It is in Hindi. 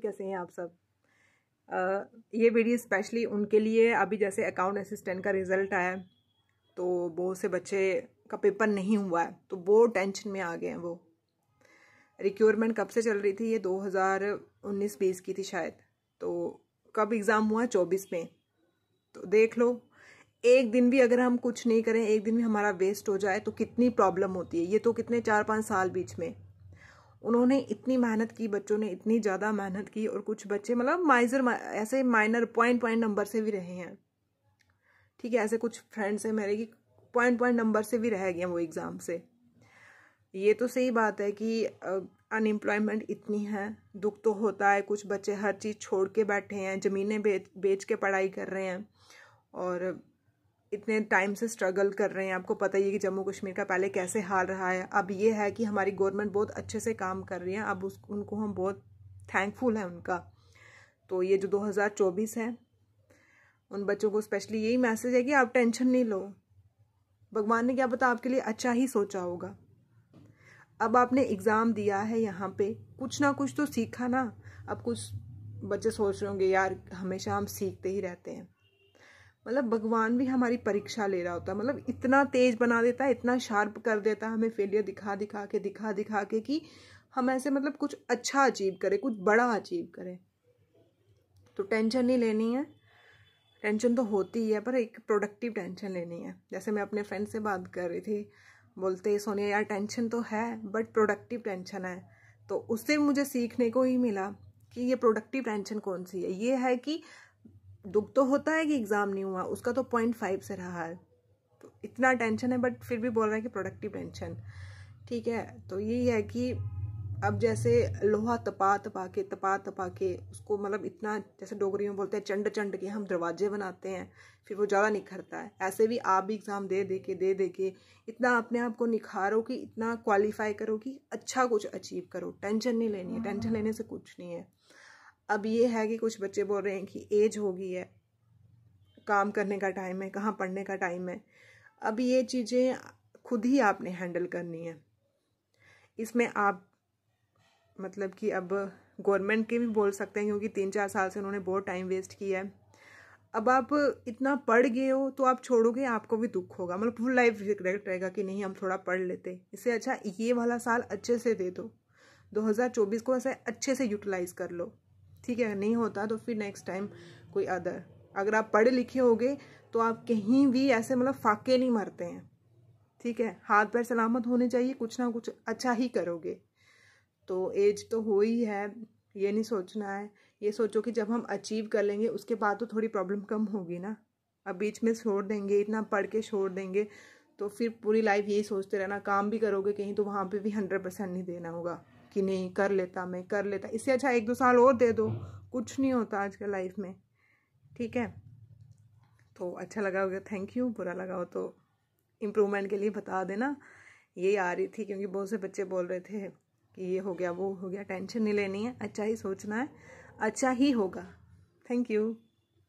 कैसे हैं आप सब आ, ये वीडियो स्पेशली उनके लिए अभी जैसे अकाउंट असिस्टेंट का रिज़ल्ट आया है तो बहुत से बच्चे का पेपर नहीं हुआ है तो वो टेंशन में आ गए हैं वो रिक्योरमेंट कब से चल रही थी ये 2019 हज़ार की थी शायद तो कब एग्ज़ाम हुआ चौबीस में तो देख लो एक दिन भी अगर हम कुछ नहीं करें एक दिन भी हमारा वेस्ट हो जाए तो कितनी प्रॉब्लम होती है ये तो कितने चार पाँच साल बीच में उन्होंने इतनी मेहनत की बच्चों ने इतनी ज़्यादा मेहनत की और कुछ बच्चे मतलब माइजर ऐसे माइनर पॉइंट पॉइंट नंबर से भी रहे हैं ठीक है ऐसे कुछ फ्रेंड्स हैं मेरे कि पॉइंट पॉइंट नंबर से भी रह गए वो एग्ज़ाम से ये तो सही बात है कि अनएम्प्लॉयमेंट इतनी है दुख तो होता है कुछ बच्चे हर चीज़ छोड़ के बैठे हैं ज़मीनें बेच बेच के पढ़ाई कर रहे हैं और इतने टाइम से स्ट्रगल कर रहे हैं आपको पता ही है कि जम्मू कश्मीर का पहले कैसे हाल रहा है अब ये है कि हमारी गवर्नमेंट बहुत अच्छे से काम कर रही है अब उस उनको हम बहुत थैंकफुल हैं उनका तो ये जो 2024 है उन बच्चों को स्पेशली यही मैसेज है कि आप टेंशन नहीं लो भगवान ने क्या पता आपके लिए अच्छा ही सोचा होगा अब आपने एग्ज़ाम दिया है यहाँ पर कुछ ना कुछ तो सीखा ना अब कुछ बच्चे सोच रहे होंगे यार हमेशा हम सीखते ही रहते हैं मतलब भगवान भी हमारी परीक्षा ले रहा होता है मतलब इतना तेज बना देता है इतना शार्प कर देता है हमें फेलियर दिखा दिखा के दिखा दिखा के कि हम ऐसे मतलब कुछ अच्छा अचीव करें कुछ बड़ा अचीव करें तो टेंशन नहीं लेनी है टेंशन तो होती ही है पर एक प्रोडक्टिव टेंशन लेनी है जैसे मैं अपने फ्रेंड से बात कर रही थी बोलते सोनिया यार टेंशन तो है बट प्रोडक्टिव टेंशन है तो उससे मुझे सीखने को ही मिला कि ये प्रोडक्टिव टेंशन कौन सी है ये है कि दुख तो होता है कि एग्ज़ाम नहीं हुआ उसका तो पॉइंट फाइव से रहा है तो इतना टेंशन है बट फिर भी बोल रहा है कि प्रोडक्टिव टेंशन ठीक है तो यही है कि अब जैसे लोहा तपा तपा के तपा तपा के उसको मतलब इतना जैसे डोगरी में बोलते हैं चंड चंड के हम दरवाजे बनाते हैं फिर वो ज़्यादा निखरता है ऐसे भी आप भी एग्ज़ाम दे दे के दे दे के इतना अपने आप को निखारो कि इतना क्वालिफाई करो कि अच्छा कुछ अचीव करो टेंशन नहीं लेनी है टेंशन लेने से कुछ नहीं है अब ये है कि कुछ बच्चे बोल रहे हैं कि एज हो गई है काम करने का टाइम है कहाँ पढ़ने का टाइम है अब ये चीज़ें खुद ही आपने हैंडल करनी है इसमें आप मतलब कि अब गवर्नमेंट के भी बोल सकते हैं क्योंकि तीन चार साल से उन्होंने बहुत टाइम वेस्ट किया है अब आप इतना पढ़ गए हो तो आप छोड़ोगे आपको भी दुख होगा मतलब फुल लाइफ रिग्रेट रहेगा कि नहीं हम थोड़ा पढ़ लेते इससे अच्छा ये वाला साल अच्छे से दे दो 2024 को ऐसे अच्छे से यूटिलाइज कर लो ठीक है नहीं होता तो फिर नेक्स्ट टाइम कोई अदर अगर आप पढ़े लिखे होगे तो आप कहीं भी ऐसे मतलब फाके नहीं मरते हैं ठीक है हाथ पैर सलामत होने चाहिए कुछ ना कुछ अच्छा ही करोगे तो एज तो हो ही है ये नहीं सोचना है ये सोचो कि जब हम अचीव कर लेंगे उसके बाद तो थोड़ी प्रॉब्लम कम होगी ना अब बीच में छोड़ देंगे इतना पढ़ के छोड़ देंगे तो फिर पूरी लाइफ यही सोचते रहना काम भी करोगे कहीं तो वहाँ पे भी हंड्रेड परसेंट नहीं देना होगा कि नहीं कर लेता मैं कर लेता इससे अच्छा एक दो साल और दे दो कुछ नहीं होता आज कल लाइफ में ठीक है तो अच्छा लगा होगा थैंक यू बुरा लगा हो तो इम्प्रूवमेंट के लिए बता देना ये आ रही थी क्योंकि बहुत से बच्चे बोल रहे थे कि ये हो गया वो हो गया टेंशन नहीं लेनी है अच्छा ही सोचना है अच्छा ही होगा थैंक यू